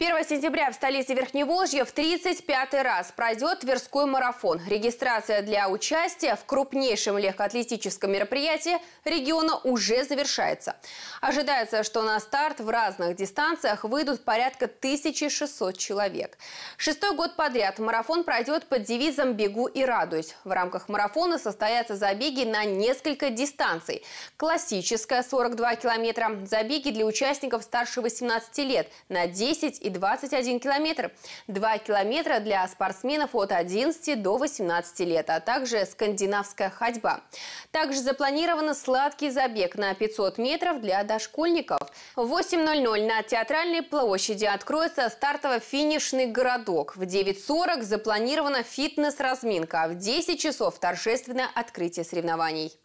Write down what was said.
1 сентября в столице Верхневолжья в 35-й раз пройдет Тверской марафон. Регистрация для участия в крупнейшем легкоатлетическом мероприятии региона уже завершается. Ожидается, что на старт в разных дистанциях выйдут порядка 1600 человек. Шестой год подряд марафон пройдет под девизом «Бегу и радуюсь». В рамках марафона состоятся забеги на несколько дистанций. Классическая – 42 километра, забеги для участников старше 18 лет на 10 и 21 километр. 2 километра для спортсменов от 11 до 18 лет, а также скандинавская ходьба. Также запланирован сладкий забег на 500 метров для дошкольников. В 8.00 на Театральной площади откроется стартово-финишный городок. В 9.40 запланирована фитнес-разминка, а в 10 часов торжественное открытие соревнований.